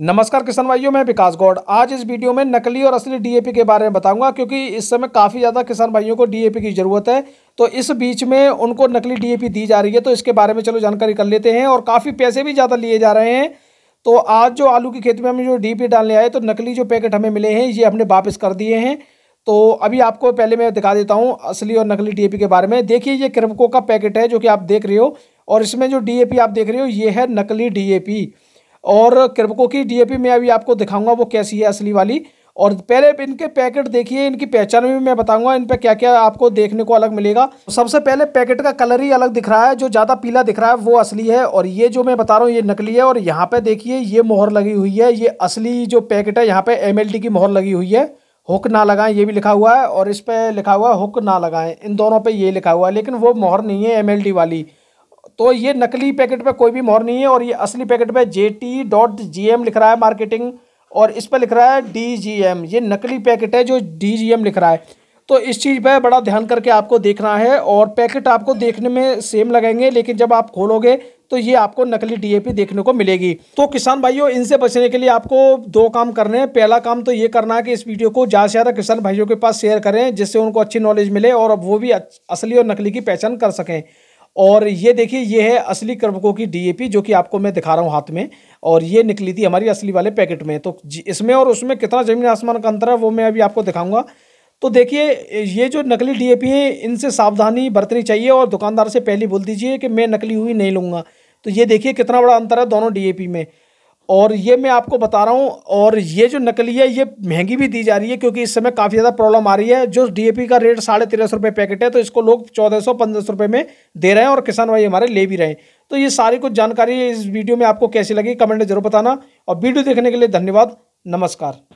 नमस्कार किसान भाइयों मैं विकास गौड़ आज इस वीडियो में नकली और असली डीएपी के बारे में बताऊंगा क्योंकि इस समय काफ़ी ज़्यादा किसान भाइयों को डीएपी की ज़रूरत है तो इस बीच में उनको नकली डीएपी दी जा रही है तो इसके बारे में चलो जानकारी कर लेते हैं और काफ़ी पैसे भी ज़्यादा लिए जा रहे हैं तो आज जो आलू की खेती में हमें जो डी डालने आए तो नकली जो पैकेट हमें मिले हैं ये हमने वापस कर दिए हैं तो अभी आपको पहले मैं दिखा देता हूँ असली और नकली डी के बारे में देखिए ये क्रमको का पैकेट है जो कि आप देख रहे हो और इसमें जो डी आप देख रहे हो ये है नकली डी और कृपको की डीएपी में अभी आपको दिखाऊंगा वो कैसी है असली वाली और पहले इनके पैकेट देखिए इनकी पहचान भी मैं बताऊंगा इन पर क्या क्या आपको देखने को अलग मिलेगा सबसे पहले पैकेट का कलर ही अलग दिख रहा है जो ज़्यादा पीला दिख रहा है वो असली है और ये जो मैं बता रहा हूँ ये नकली है और यहाँ पे देखिए ये मोहर लगी हुई है ये असली जो पैकेट है यहाँ पर एम की मोहर लगी हुई है हुक ना लगाएं ये भी लिखा हुआ है और इस पर लिखा हुआ है हुक ना लगाएं इन दोनों पर ये लिखा हुआ है लेकिन वो मोहर नहीं है एम वाली तो ये नकली पैकेट पे कोई भी मोहर नहीं है और ये असली पैकेट पे J T dot G M लिख रहा है मार्केटिंग और इस पर लिख रहा है डी जी एम ये नकली पैकेट है जो डी जी एम लिख रहा है तो इस चीज़ पर बड़ा ध्यान करके आपको देखना है और पैकेट आपको देखने में सेम लगेंगे लेकिन जब आप खोलोगे तो ये आपको नकली डीएपी देखने को मिलेगी तो किसान भाइयों इनसे बचने के लिए आपको दो काम करने हैं पहला काम तो ये करना है कि इस वीडियो को ज़्यादा से ज़्यादा किसान भाइयों के पास शेयर करें जिससे उनको अच्छी नॉलेज मिले और वो भी असली और नकली की पहचान कर सकें और ये देखिए ये है असली क्रमकों की डीएपी जो कि आपको मैं दिखा रहा हूँ हाथ में और ये निकली थी हमारी असली वाले पैकेट में तो इसमें और उसमें कितना ज़मीन आसमान का अंतर है वो मैं अभी आपको दिखाऊंगा तो देखिए ये जो नकली डीएपी है इनसे सावधानी बरतनी चाहिए और दुकानदार से पहले बोल दीजिए कि मैं नकली हुई नहीं लूँगा तो ये देखिए कितना बड़ा अंतर है दोनों डी में और ये मैं आपको बता रहा हूँ और ये जो नकली है ये महंगी भी दी जा रही है क्योंकि इस समय काफ़ी ज़्यादा प्रॉब्लम आ रही है जो डीएपी का रेट साढ़े तेरह सौ रुपये पैकेट है तो इसको लोग चौदह सौ पंद्रह सौ रुपये में दे रहे हैं और किसान भाई हमारे ले भी रहे हैं तो ये सारी कुछ जानकारी इस वीडियो में आपको कैसी लगी कमेंट जरूर बताना और वीडियो देखने के लिए धन्यवाद नमस्कार